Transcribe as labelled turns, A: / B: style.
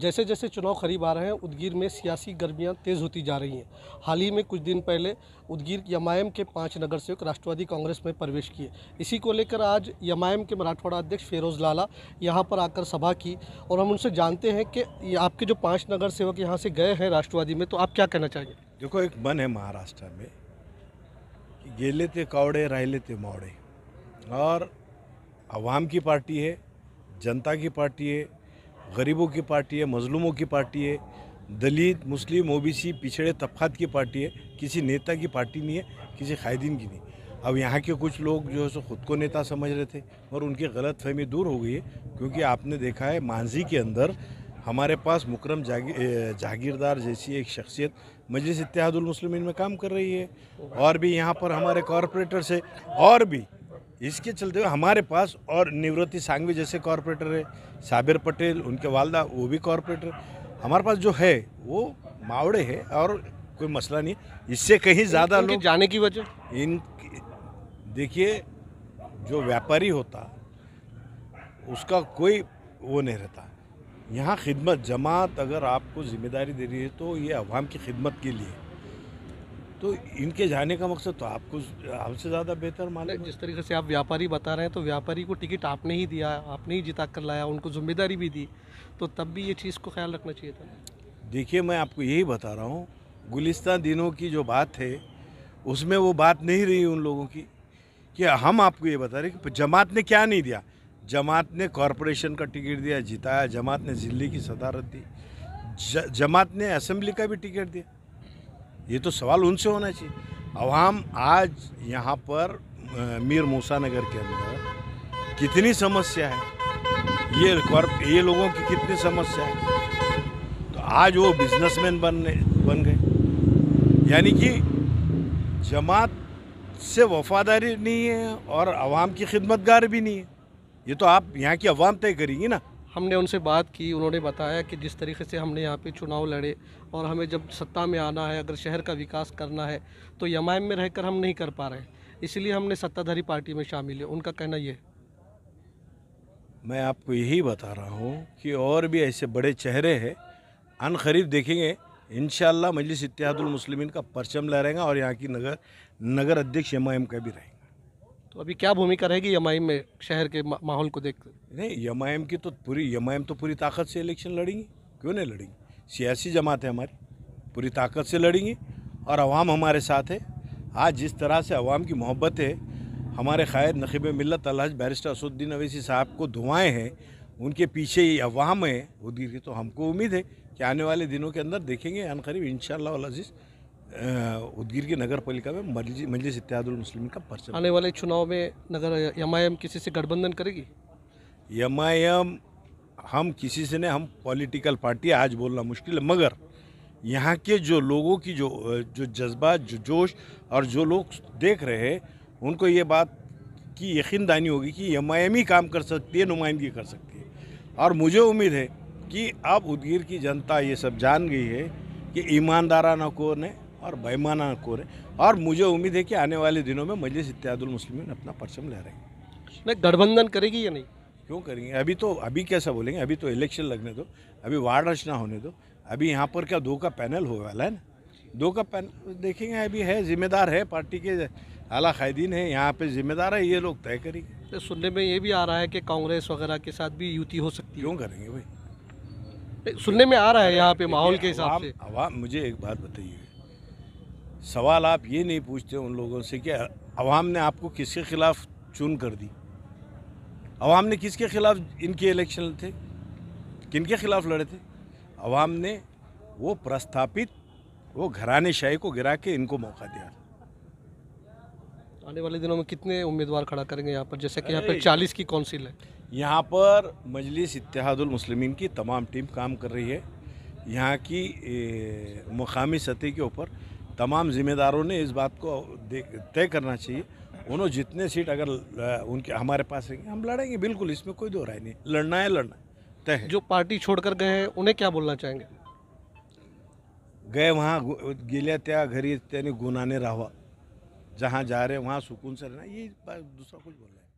A: जैसे जैसे चुनाव करीब आ रहे हैं उदगीर में सियासी गर्मियां तेज़ होती जा रही हैं हाल ही में कुछ दिन पहले उदगीर यमायम के पांच नगर सेवक राष्ट्रवादी कांग्रेस में प्रवेश किए इसी को लेकर आज यमायम के मराठवाड़ा अध्यक्ष फेरोज़ लाला यहां पर आकर सभा की और हम उनसे जानते हैं कि आपके जो पाँच नगर सेवक यहाँ से गए हैं राष्ट्रवादी में तो आप क्या कहना चाहिए
B: देखो एक मन है महाराष्ट्र में गेले थे कावड़े रह लेते मौड़े और आवाम की पार्टी है जनता की पार्टी है गरीबों की पार्टी है मजलूमों की पार्टी है दलित मुस्लिम ओबीसी पिछड़े तबकात की पार्टी है किसी नेता की पार्टी नहीं है किसी कायदीन की नहीं अब यहाँ के कुछ लोग जो है सो खुद को नेता समझ रहे थे और उनकी गलत फहमी दूर हो गई है क्योंकि आपने देखा है मांझी के अंदर हमारे पास मुकरम जागीरदार जैसी एक शख्सियत मजलिस इतिहादुल मुस्लिमीन में काम कर रही है और भी यहाँ पर हमारे कॉरपोरेटर से और भी इसके चलते हुए हमारे पास और निवृत्ति सांगवी जैसे कॉरपोरेटर है साबिर पटेल उनके वालदा वो भी कॉरपोरेटर हमारे पास जो है वो मावड़े है और कोई मसला नहीं इससे कहीं ज़्यादा लोग जाने की वजह इन देखिए जो व्यापारी होता उसका कोई वो नहीं रहता यहाँ खिदमत जमात अगर आपको ज़िम्मेदारी दे रही है तो ये अवाम की खिदमत के लिए तो इनके जाने का मकसद तो आपको आपसे ज़्यादा बेहतर मालूम जिस तरीके से आप
A: व्यापारी बता रहे हैं तो व्यापारी को टिकट आपने ही दिया आपने ही जिता कर लाया उनको जिम्मेदारी भी दी तो तब भी ये चीज़ को ख्याल रखना चाहिए था
B: देखिए मैं आपको यही बता रहा हूँ गुलिस्तान दिनों की जो बात है उसमें वो बात नहीं रही उन लोगों की कि हम आपको ये बता रहे कि जमात ने क्या नहीं दिया जमात ने कॉरपोरेशन का टिकट दिया जिताया जमात ने दिल्ली की सदारत दी जमात ने असम्बली का भी टिकट दिया ये तो सवाल उनसे होना चाहिए अवाम आज यहाँ पर मीर मूसा नगर के अंदर कितनी समस्या है ये ये लोगों की कितनी समस्या है तो आज वो बिजनेसमैन बनने बन गए यानी कि जमात से वफादारी नहीं है और अवाम की खिदमतगार भी नहीं है ये तो आप यहाँ की अवाम तय करेंगी ना हमने उनसे बात की
A: उन्होंने बताया कि जिस तरीके से हमने यहाँ पे चुनाव लड़े और हमें जब सत्ता में आना है अगर शहर का विकास करना है तो एम में रहकर हम नहीं कर पा रहे इसलिए हमने सत्ताधारी पार्टी में शामिल है उनका कहना ये
B: मैं आपको यही बता रहा हूँ कि और भी ऐसे बड़े चेहरे हैं अन खरीफ देखेंगे इन मजलिस इतिहादुलमसलिमिन का परचम लहरेंगे और यहाँ की नगर नगर अध्यक्ष एम का भी रहेंगे
A: तो अभी क्या भूमिका
B: रहेगी एम में शहर के माहौल को देख नहीं एम की तो पूरी एम तो पूरी ताकत से इलेक्शन लड़ेंगी क्यों नहीं लड़ेंगी सियासी जमात है हमारी पूरी ताकत से लड़ेंगी और आवाम हमारे साथ है आज जिस तरह से आवाम की मोहब्बत है हमारे खैर नखीब मिलत अलहज बैरिस्टर असुद्दीन अवैसी साहब को दुआएँ हैं उनके पीछे ही अवाम है की तो हमको उम्मीद है कि आने वाले दिनों के अंदर देखेंगे अन करीब इन शजीज़ उदगीर की नगर पालिका में मजलिस इत्यादुल मुस्लिम का पर्चा आने
A: वाले चुनाव में नगर एम किसी से गठबंधन करेगी
B: एम हम किसी से नहीं हम पॉलिटिकल पार्टी आज बोलना मुश्किल है मगर यहाँ के जो लोगों की जो जो जज्बा जो जोश और जो लोग देख रहे हैं उनको ये बात की यकीन दानी होगी कि एम ही काम कर सकती है नुमाइंदगी कर सकती है और मुझे उम्मीद है कि अब उदगीर की जनता ये सब जान गई है कि ईमानदाराना को ने और बेमाना कोर है और मुझे उम्मीद है कि आने वाले दिनों में मजलिस इत्यादुल मुस्लिमीन अपना परचम ले रहे नहीं गठबंधन करेगी या नहीं क्यों करेंगे अभी तो अभी कैसा बोलेंगे अभी तो इलेक्शन लगने दो अभी वार्ड रचना होने दो अभी यहाँ पर क्या दो का पैनल होने वाला है ना दो का पैनल देखेंगे अभी है जिम्मेदार है पार्टी के आला कैदीन है यहाँ पे जिम्मेदार है ये लोग तय करेंगे
A: तो सुनने में ये भी आ रहा है कि कांग्रेस वगैरह के साथ भी युति हो सकती है क्यों करेंगे भाई
B: सुनने में आ रहा है यहाँ पे माहौल के हिसाब से मुझे एक बात बताइए सवाल आप ये नहीं पूछते उन लोगों से कि अवाम ने आपको किसके ख़िलाफ़ चुन कर दी अवाम ने किसके ख़िलाफ़ इनके इलेक्शन थे किन के ख़िलाफ़ लड़े थे अवाम ने वो प्रस्थापित वो घराने शाही को गिरा के इनको मौका दिया
A: आने वाले दिनों में कितने उम्मीदवार खड़ा करेंगे यहाँ पर जैसे कि यहाँ पर चालीस की कौंसिल है
B: यहाँ पर मजलिस इतिहादुल मुस्लिमीन की तमाम टीम काम कर रही है यहाँ की मकामी सतह के ऊपर तमाम जिम्मेदारों ने इस बात को तय करना चाहिए उन्होंने जितने सीट अगर उनके हमारे पास रहेंगे हम लड़ेंगे बिल्कुल इसमें कोई दो राय नहीं लड़ना है लड़ना तय जो पार्टी छोड़कर गए हैं उन्हें क्या बोलना चाहेंगे गए वहाँ गिले त्या घरी त्याने गुणाने राहावा जहाँ जा रहे वहाँ सुकून से रहना ये दूसरा कुछ बोलना
A: हैं